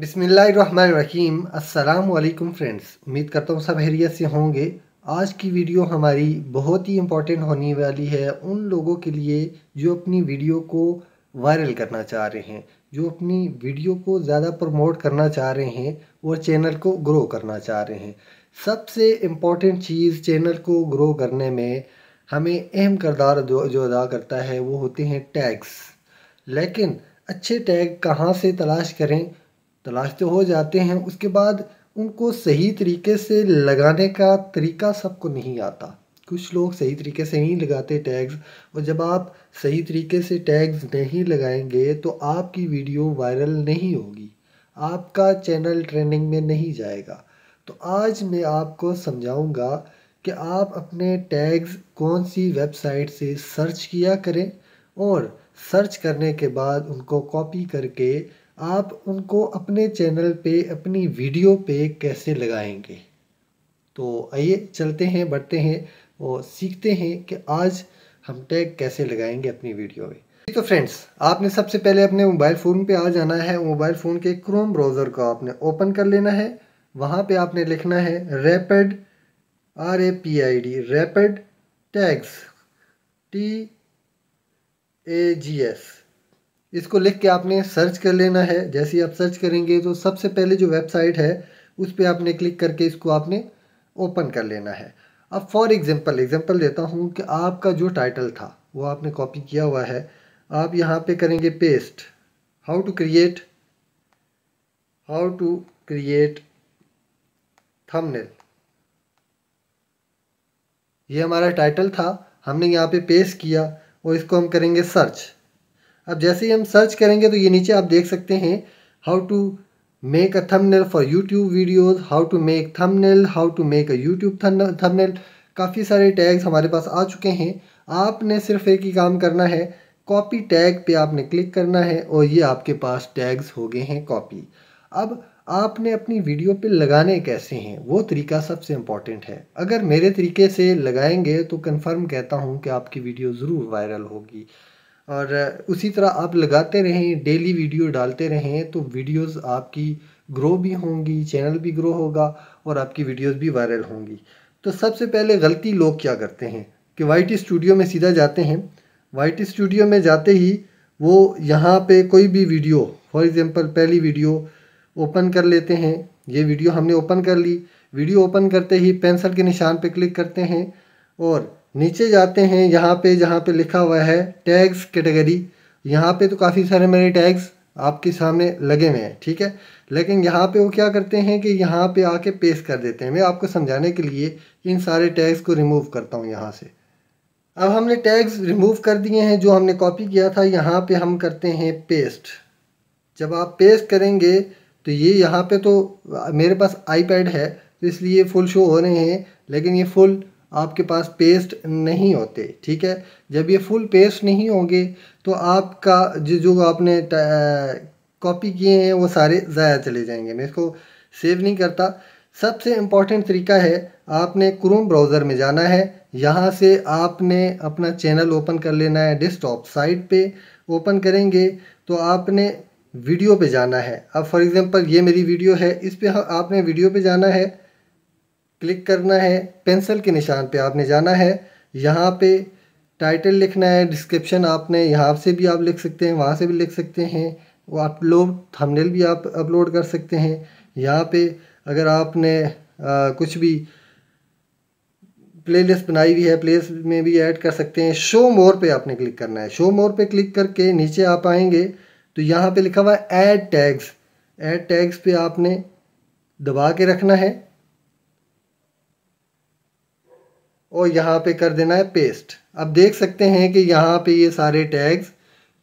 बिसमीम् अल्लाम फ्रेंड्स उम्मीद करता हूँ सब हैरियत से होंगे आज की वीडियो हमारी बहुत ही इम्पोर्टेंट होने वाली है उन लोगों के लिए जो अपनी वीडियो को वायरल करना चाह रहे हैं जो अपनी वीडियो को ज़्यादा प्रमोट करना चाह रहे हैं और चैनल को ग्रो करना चाह रहे हैं सबसे इम्पोर्टेंट चीज़ चैनल को ग्रो करने में हमें अहम करदार जो अदा करता है वो होते हैं टैग्स लेकिन अच्छे टैग कहाँ से तलाश करें तलाश तो हो जाते हैं उसके बाद उनको सही तरीके से लगाने का तरीका सबको नहीं आता कुछ लोग सही तरीके से नहीं लगाते टैग्स और जब आप सही तरीके से टैग्स नहीं लगाएंगे तो आपकी वीडियो वायरल नहीं होगी आपका चैनल ट्रेंडिंग में नहीं जाएगा तो आज मैं आपको समझाऊंगा कि आप अपने टैग्स कौन सी वेबसाइट से सर्च किया करें और सर्च करने के बाद उनको कॉपी करके आप उनको अपने चैनल पे अपनी वीडियो पे कैसे लगाएंगे तो आइए चलते हैं बढ़ते हैं और सीखते हैं कि आज हम टैग कैसे लगाएंगे अपनी वीडियो में तो फ्रेंड्स आपने सबसे पहले अपने मोबाइल फ़ोन पे आ जाना है मोबाइल फ़ोन के क्रोम ब्राउज़र को आपने ओपन कर लेना है वहाँ पे आपने लिखना है rapid R A P I D rapid tags T A G S इसको लिख के आपने सर्च कर लेना है जैसे ही आप सर्च करेंगे तो सबसे पहले जो वेबसाइट है उस पर आपने क्लिक करके इसको आपने ओपन कर लेना है अब फॉर एग्ज़ाम्पल एग्ज़ाम्पल देता हूँ कि आपका जो टाइटल था वो आपने कॉपी किया हुआ है आप यहाँ पे करेंगे paste how to create how to create thumbnail ये हमारा टाइटल था हमने यहाँ पे पेस्ट किया और इसको हम करेंगे सर्च अब जैसे ही हम सर्च करेंगे तो ये नीचे आप देख सकते हैं how to make a thumbnail for YouTube videos how to make thumbnail how to make a YouTube thumbnail काफ़ी सारे टैग्स हमारे पास आ चुके हैं आपने सिर्फ एक ही काम करना है कॉपी टैग पे आपने क्लिक करना है और ये आपके पास टैग्स हो गए हैं कॉपी अब आपने अपनी वीडियो पे लगाने कैसे हैं वो तरीका सबसे इम्पॉर्टेंट है अगर मेरे तरीके से लगाएंगे तो कंफर्म कहता हूँ कि आपकी वीडियो ज़रूर वायरल होगी और उसी तरह आप लगाते रहें डेली वीडियो डालते रहें तो वीडियोस आपकी ग्रो भी होंगी चैनल भी ग्रो होगा और आपकी वीडियोस भी वायरल होंगी तो सबसे पहले गलती लोग क्या करते हैं कि वाइट स्टूडियो में सीधा जाते हैं वाइट स्टूडियो में जाते ही वो यहाँ पे कोई भी वीडियो फॉर एग्ज़ाम्पल पहली वीडियो ओपन कर लेते हैं ये वीडियो हमने ओपन कर ली वीडियो ओपन करते ही पेंसिल के निशान पर क्लिक करते हैं और नीचे जाते हैं यहाँ पे जहाँ पे लिखा हुआ है टैग्स कैटेगरी यहाँ पे तो काफ़ी सारे मेरे टैग्स आपके सामने लगे हुए हैं ठीक है लेकिन यहाँ पे वो क्या करते हैं कि यहाँ पे आके पेश कर देते हैं मैं आपको समझाने के लिए इन सारे टैग्स को रिमूव करता हूँ यहाँ से अब हमने टैग्स रिमूव कर दिए हैं जो हमने कॉपी किया था यहाँ पर हम करते हैं पेस्ट जब आप पेस्ट करेंगे तो ये यहाँ पर तो मेरे पास आई है तो इसलिए फुल शो हो रहे हैं लेकिन ये फुल आपके पास पेस्ट नहीं होते ठीक है जब ये फुल पेस्ट नहीं होंगे तो आपका जो जो आपने कॉपी किए हैं वो सारे ज़ाया चले जाएंगे मैं इसको सेव नहीं करता सबसे इम्पॉर्टेंट तरीका है आपने क्रोम ब्राउज़र में जाना है यहाँ से आपने अपना चैनल ओपन कर लेना है डेस्कटॉप साइट पे ओपन करेंगे तो आपने वीडियो पे जाना है अब फॉर एग्ज़ाम्पल ये मेरी वीडियो है इस पर आपने वीडियो पे जाना है क्लिक करना है पेंसिल के निशान पे आपने जाना है यहाँ पे टाइटल लिखना है डिस्क्रिप्शन आपने यहाँ से भी आप लिख सकते हैं वहाँ से भी लिख सकते हैं वो आप लोग थंबनेल भी आप अपलोड कर सकते हैं यहाँ पे अगर आपने आ, कुछ भी प्लेलिस्ट बनाई हुई है प्ले में भी ऐड कर सकते हैं शो मोर पे आपने क्लिक करना है शो मोर पे क्लिक करके नीचे आप आएंगे तो यहाँ पे लिखा हुआ है ऐड टैग्स ऐड टैग्स पे आपने दबा के रखना है और यहाँ पे कर देना है पेस्ट अब देख सकते हैं कि यहाँ पे ये सारे टैग्स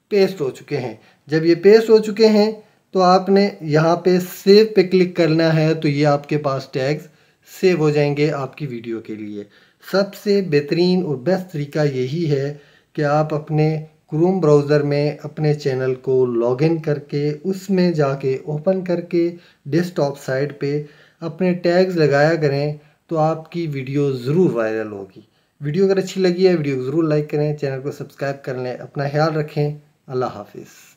पेस्ट हो चुके हैं जब ये पेस्ट हो चुके हैं तो आपने यहाँ पे सेव पे क्लिक करना है तो ये आपके पास टैग्स सेव हो जाएंगे आपकी वीडियो के लिए सबसे बेहतरीन और बेस्ट तरीका यही है कि आप अपने क्रोम ब्राउज़र में अपने चैनल को लॉगिन करके उसमें जाके ओपन करके डेस्कटॉप साइट पे अपने टैग्स लगाया करें तो आपकी वीडियो ज़रूर वायरल होगी वीडियो अगर अच्छी लगी है वीडियो को ज़रूर लाइक करें चैनल को सब्सक्राइब कर लें अपना ख्याल रखें अल्लाह हाफिज़